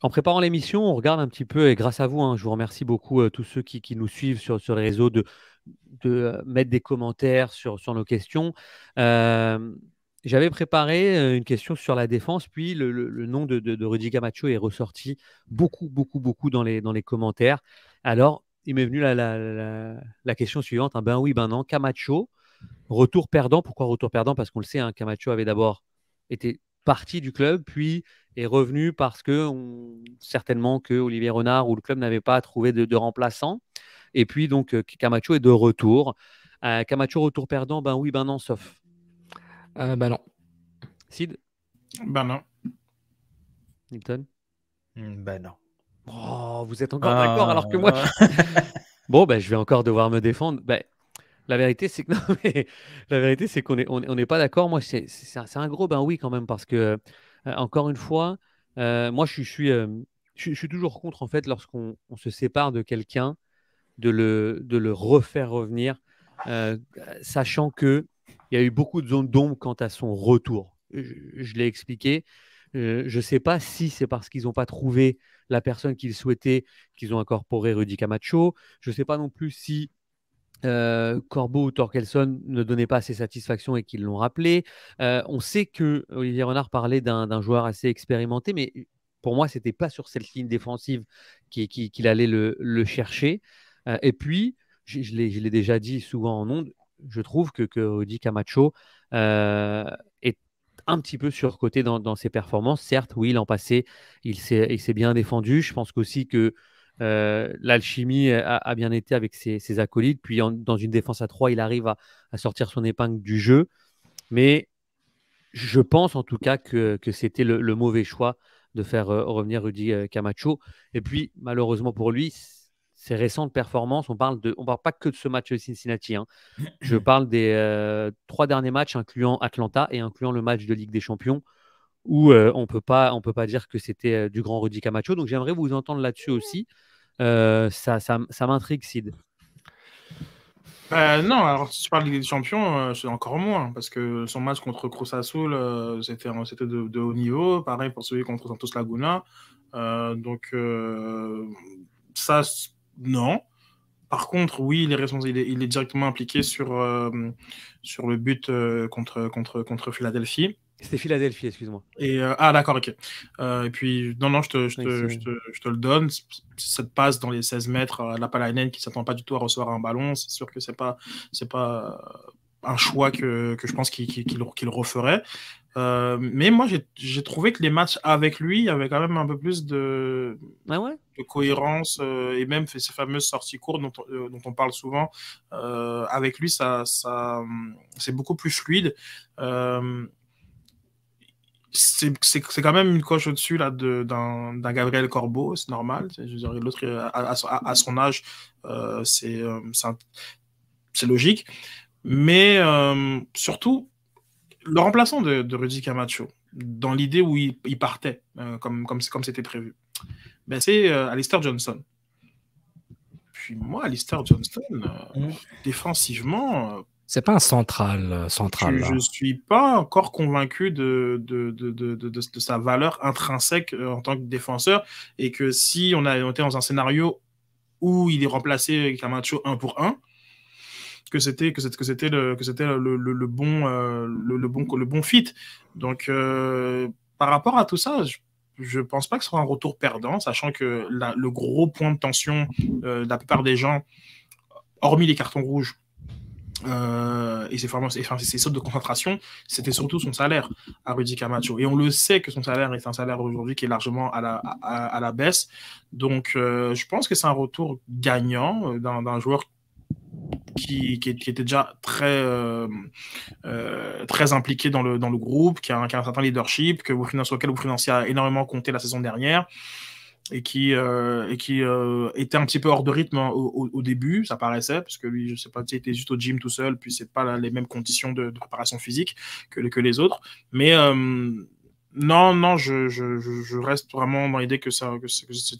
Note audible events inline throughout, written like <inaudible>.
En préparant l'émission, on regarde un petit peu, et grâce à vous, hein, je vous remercie beaucoup euh, tous ceux qui, nous suivent sur, les réseaux de, euh, mettre des commentaires sur, nos questions. Euh, j'avais préparé une question sur la défense, puis le, nom de, de, Rudy Camacho est ressorti beaucoup, beaucoup, beaucoup dans les, commentaires. Alors, il m'est venu la, question suivante hein. ben oui, ben non, Camacho, retour perdant. Pourquoi retour perdant Parce qu'on le sait, hein, Camacho avait d'abord été parti du club, puis est revenu parce que certainement que Olivier Renard ou le club n'avait pas trouvé de, remplaçant. Et puis donc euh, Camacho est de retour. Euh, Camacho retour perdant, ben oui, ben non, sauf. Euh, ben non. Sid Ben non. Milton hmm, Ben non. Oh, vous êtes encore ah, d'accord alors que moi. <laughs> bon, ben je vais encore devoir me défendre. Ben, la vérité, c'est que <laughs> la vérité, c'est qu'on n'est pas d'accord. Moi, c'est, un, un, gros ben oui quand même parce que euh, encore une fois, euh, moi, euh, je suis, je, suis, toujours contre, en fait, lorsqu'on se sépare de quelqu'un, de le, de le refaire revenir, sachant qu'il y a eu beaucoup de zones d'ombre quant à son retour. Je, je l'ai expliqué. je ne sais pas si c'est parce qu'ils n'ont pas trouvé la personne qu'ils souhaitaient qu'ils ont incorporé Rudy Camacho. Je ne sais pas non plus si Corbeau ou Torkelson ne donnaient pas assez satisfaction et qu'ils l'ont rappelé. on sait que Olivier Renard parlait d'un joueur assez expérimenté, mais pour moi, c'était pas sur cette ligne défensive qu'il allait le, chercher. et puis, je, l'ai déjà dit souvent en ondes, je trouve que, que Camacho est un petit peu surcoté dans, ses performances. Certes, oui, l'an passé, il s'est bien défendu. Je pense aussi que euh, l'alchimie a, bien été avec ses, acolytes. Puis dans une défense à 3, il arrive à, sortir son épingle du jeu. Mais je pense en tout cas que, c'était le, mauvais choix de faire euh, revenir Rudy euh, Camacho. Et puis, malheureusement pour lui, ses récentes performances, on parle de, on parle pas que de ce match de Cincinnati. Hein. Je <coughs> parle des trois derniers matchs, incluant Atlanta et incluant le match de Ligue des Champions où euh, on peut pas, on peut pas dire que c'était euh, du grand Rudy Camacho. Donc j'aimerais vous entendre là-dessus aussi. Euh, ça, ça, m'intrigue, Sid. Ben, non, alors si tu parles de des Champions, c'est encore moins, hein, parce que son match contre Cruz c'était de, haut niveau, pareil pour celui contre Santos Laguna. donc, ça, non. Par contre, oui, il est, il est directement impliqué sur, sur le but contre, contre, contre Philadelphie. C'était Philadelphie, excuse-moi. Et euh, ah d'accord, ok. Euh, et puis non non, je te, je, te, je, te, le donne. Cette passe dans les 16 mètres, à euh, la Palanen qui s'attend pas du tout à recevoir un ballon, c'est sûr que c'est pas c'est pas un choix que, que je pense qu'il qu referait. mais moi j'ai trouvé que les matchs avec lui, il avait quand même un peu plus de, ah ouais de cohérence et même ces fameuses sorties courtes dont, on, dont on parle souvent. avec lui, ça, ça c'est beaucoup plus fluide c'est quand même une coche au-dessus d'un Gabriel Corbeau, c'est normal. Je l'autre euh, à, à, son âge, euh, c'est euh, c'est logique. Mais surtout, le remplaçant de, de Rudy Camacho, dans l'idée où il, partait, comme comme comme c'était prévu, ben c'est Alistair Johnson. Puis moi, Alistair Johnson, mmh. défensivement, c'est pas un central. Euh, central je, ne suis pas encore convaincu de de, de, de, de, sa valeur intrinsèque euh, en tant que défenseur et que si on a été dans un scénario où il est remplacé avec un 1 pour 1, que c'était que que c'était le que c'était le, le, bon euh, le, bon le bon fit. Donc par rapport à tout ça, je, je pense pas que ce soit un retour perdant, sachant que le gros point de tension de la plupart des gens, hormis les cartons rouges, euh, et ses, sauts ses sautes de concentration, c'était surtout son salaire à Rudy Camacho. Et on le sait que son salaire est un salaire aujourd'hui qui est largement à la, à, la baisse. Donc, euh, je pense que c'est un retour gagnant euh, d'un joueur qui, qui, était déjà très, très impliqué dans le, dans le groupe, qui a, un, certain leadership, que sur lequel vous financier a énormément compté la saison dernière et qui, euh, et qui euh, était un petit peu hors de rythme hein, au, début, ça paraissait, parce que lui, je sais pas, il était juste au gym tout seul, puis c'est pas les mêmes conditions de, de, préparation physique que, que les autres. Mais euh, non, non, je, reste vraiment dans l'idée que, c'est,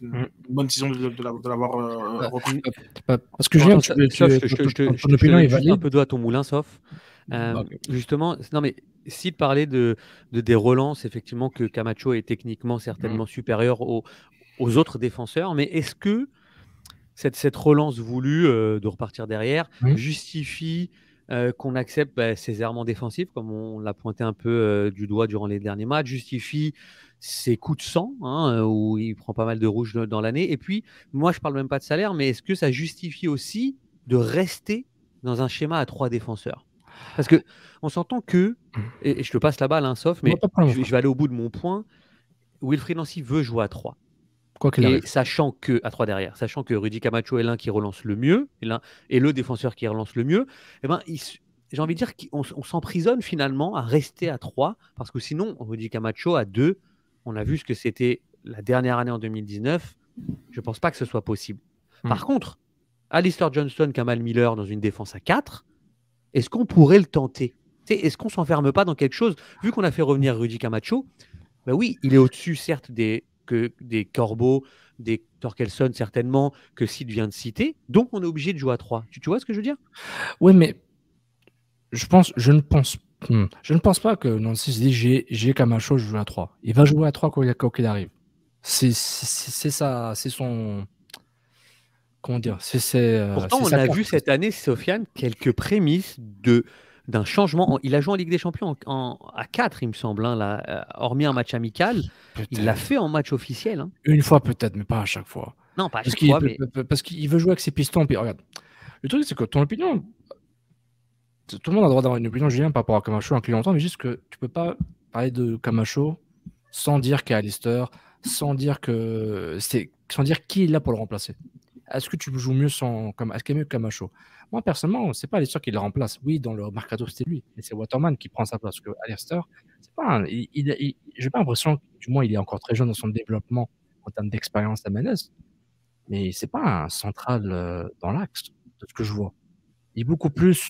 une mm. bonne saison de, l'avoir bah, reconnu. Parce que j'ai depuis opinion il va un peu doigt à ton moulin, sauf. Bah, justement, non mais si parler de, de, des relances, effectivement que Camacho est techniquement certainement mm. supérieur au, aux autres défenseurs. Mais est-ce que cette, cette, relance voulue euh, de repartir derrière justifie euh, qu'on accepte ses bah, ces errements défensifs, comme on l'a pointé un peu euh, du doigt durant les derniers matchs, justifie ses coups de sang, hein, où il prend pas mal de rouge dans, l'année. Et puis, moi, je parle même pas de salaire, mais est-ce que ça justifie aussi de rester dans un schéma à trois défenseurs Parce que on s'entend que, et, je te passe la balle, hein, sauf, mais je, je, vais aller au bout de mon point, Wilfried Nancy veut jouer à trois. Et sachant que, à trois derrière, sachant que Rudy Camacho est l'un qui relance le mieux, et, le défenseur qui relance le mieux, eh ben, j'ai envie de dire qu'on s'emprisonne finalement à rester à 3, parce que sinon, Rudy Camacho à 2, on a vu ce que c'était la dernière année en 2019, je ne pense pas que ce soit possible. Hmm. Par contre, Alistair Johnston, Kamal Miller dans une défense à 4, est-ce qu'on pourrait le tenter Est-ce qu'on s'enferme pas dans quelque chose Vu qu'on a fait revenir Rudy Camacho, bah oui, il est au-dessus certes des, que des Corbeaux, des Torkelson certainement, que Sid vient de citer. Donc on est obligé de jouer à 3. Tu, vois ce que je veux dire Oui, mais je, pense, je ne pense pas. Hmm, je ne pense pas que Nancy se dit j'ai chose, je joue à 3. Il va jouer à 3 quand il arrive. C'est ça, c'est son. Comment dire euh, Pourtant, on a vu cette année, Sofiane, quelques prémices de, d'un changement. Il a joué en Ligue des Champions en, à 4, il me semble, hein, euh, hormis un match amical. Il l'a fait en match officiel. Hein. Une fois peut-être, mais pas à chaque fois. Non, pas parce chaque Parce qu'il veut jouer avec ses pistons. Puis, regarde, le truc, c'est que ton opinion, tout le monde a le droit d'avoir une opinion, Julien, par rapport à Camacho un longtemps, mais juste que tu peux pas parler de Camacho sans dire qu'il y Alistair, sans dire que c'est sans dire qui est là pour le remplacer. Est-ce que tu joues mieux sans comme est-ce qu'il est mieux Camacho Moi personnellement, c'est pas l'histoire qui le remplace. Oui, dans le mercato c'était lui, mais c'est Waterman qui prend sa place. que Alistair, c'est pas, il, j'ai pas l'impression, du moins il est encore très jeune dans son développement en termes d'expérience à Menez, mais c'est pas un central euh, dans l'axe de ce que je vois. Il est beaucoup plus,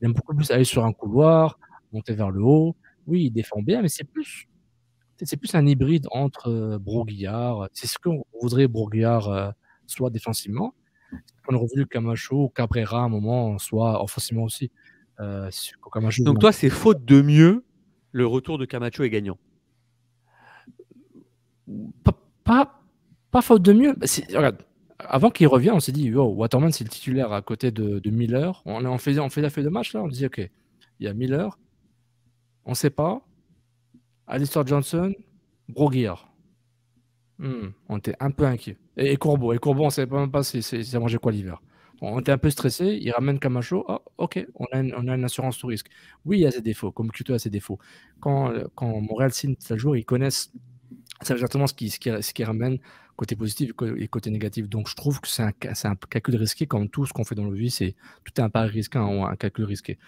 il aime beaucoup plus aller sur un couloir, monter vers le haut. Oui, il défend bien, mais c'est plus c'est plus un hybride entre euh, Broguillard, c'est ce qu'on voudrait Broguillard euh, soit défensivement. On aurait voulu Camacho, Cabrera à un moment, soit offensivement aussi. Euh, Donc toi, c'est faute de mieux, le retour de Camacho est gagnant. Pas, pas, faute de mieux. avant qu'il revienne, on s'est dit, oh, Waterman, c'est le titulaire à côté de, Miller. On, fait faisait, on la feuille de match, là, on disait, OK, il y a Miller, on ne sait pas, Alistair Johnson, Broguière. Hmm. On était un peu inquiet. Et, Courbeau, et Courbeau, on ne savait pas même pas si, si, si quoi l'hiver. On était un peu stressé. Il ramène Camacho. Ah, ok, on a, une, on a une assurance tout risque. Oui, il y a ses défauts, comme Kuto a ses défauts. Quand, euh, quand Montréal signe ça jour, ils connaissent exactement ce qui, ce, qui, ce qui, ramène côté positif et côté négatif. Donc, je trouve que c'est un, un, calcul risqué, comme tout ce qu'on fait dans le vie, c'est tout un pari risqué, un calcul risqué.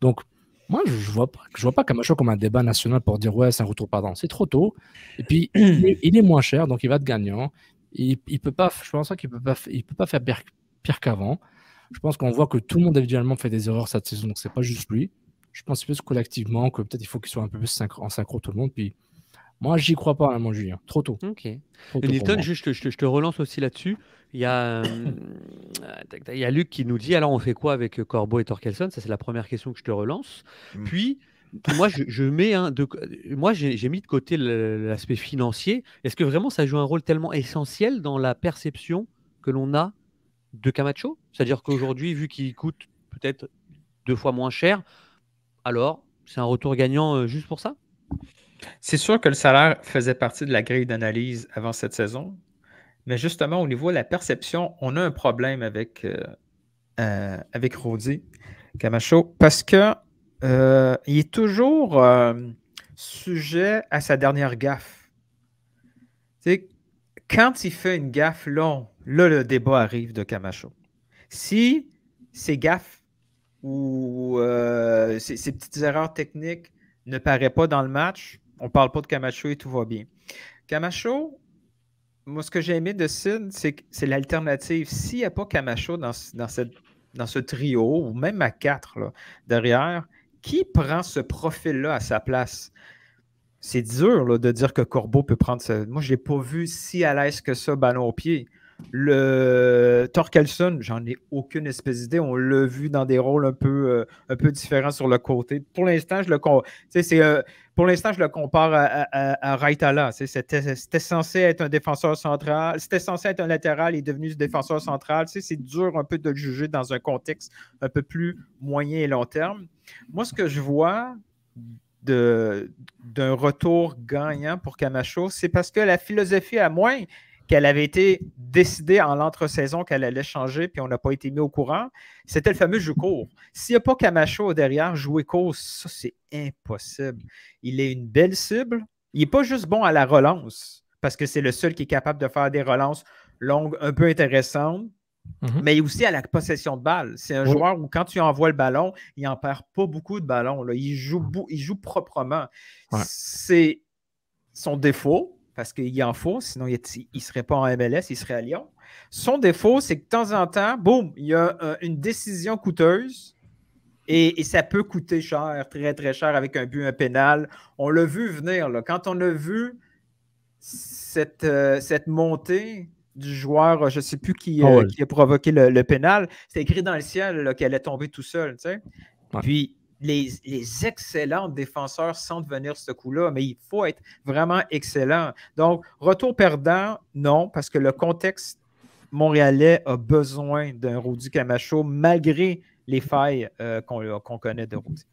Donc, moi, je vois je vois pas Camacho comme un débat national pour dire ouais, c'est un retour pardon. C'est trop tôt. Et puis, <clears throat> il, est, moins cher, donc il va être gagnant. Il, peut pas, je pense qu'il peut il peut pas faire pire, qu'avant. Je pense qu'on voit que tout le monde individuellement fait des erreurs cette saison, donc c'est pas juste lui. Je pense plus collectivement que peut-être il faut qu'il soit un peu plus en synchro tout le monde. Puis moi, j'y crois pas, à hein, mon Julien. Trop tôt. Ok. Trop tôt Newton, juste, je, te relance aussi là-dessus. Il y a, <clears throat> euh, euh, Il y a Luc qui nous dit alors on fait quoi avec euh, Corbeau et Torkelson Ça, c'est la première question que je te relance. Mm. Puis, moi, je, mets un hein, de, moi j'ai mis de côté l'aspect financier. Est-ce que vraiment ça joue un rôle tellement essentiel dans la perception que l'on a de Camacho C'est-à-dire qu'aujourd'hui, vu qu'il coûte peut-être deux fois moins cher, alors c'est un retour gagnant euh, juste pour ça c'est sûr que le salaire faisait partie de la grille d'analyse avant cette saison, mais justement, au niveau de la perception, on a un problème avec, euh, euh, avec Rodi Camacho parce que euh, il est toujours sujet à sa dernière gaffe. quand il fait une gaffe, long, là, le débat arrive de Camacho. Si ses gaffes ou ces ses, petites erreurs techniques ne paraissent pas dans le match, on ne parle pas de Camacho et tout va bien. Camacho, moi, ce que j'ai aimé de Sid, c'est l'alternative. S'il n'y a pas Camacho dans, ce trio, ou même à quatre derrière, qui prend ce profil-là à sa place? C'est dur de dire que Corbeau peut prendre ça. Moi, je ne l'ai pas vu si à l'aise que ça, ballon au pied. Le Torkelson, j'en ai aucune espèce d'idée. On l'a vu dans des rôles un peu, euh, un peu différents sur le côté. Pour l'instant, je le euh, pour l'instant, le compare à, à, Raitala. C'était censé être un défenseur central. C'était censé être un latéral. Il est devenu ce défenseur central. C'est dur un peu de le juger dans un contexte un peu plus moyen et long terme. Moi, ce que je vois d'un retour gagnant pour Camacho, c'est parce que la philosophie à moins qu'elle avait été décidée en l'entre-saison qu'elle allait changer, puis on n'a pas été mis au courant, c'était le fameux joue court. S'il n'y a pas Camacho derrière, jouer court, ça, c'est impossible. Il est une belle cible. Il n'est pas juste bon à la relance, parce que c'est le seul qui est capable de faire des relances longues, un peu intéressantes, mhm. mais il est aussi à la possession de balle. C'est un joueur où quand tu envoies le ballon, il n'en perd pas beaucoup de ballons. Là. Il, joue, il joue proprement. C'est son défaut, parce qu'il en faut, sinon il ne serait pas en MLS, il serait à Lyon. Son défaut, c'est que de temps en temps, boum, il y a euh, une décision coûteuse et, ça peut coûter cher, très très cher avec un but, un pénal. On l'a vu venir, quand on a vu cette, euh, cette montée du joueur, je ne sais plus qui, euh, a provoqué le, pénal, c'est écrit dans le ciel qu'elle est tombée tout seul. Puis les, excellents défenseurs sans venir ce coup-là, mais il faut être vraiment excellent. Donc, retour perdant, non, parce que le contexte montréalais a besoin d'un Rodi Camacho malgré les failles euh, qu'on connaît de Rodi.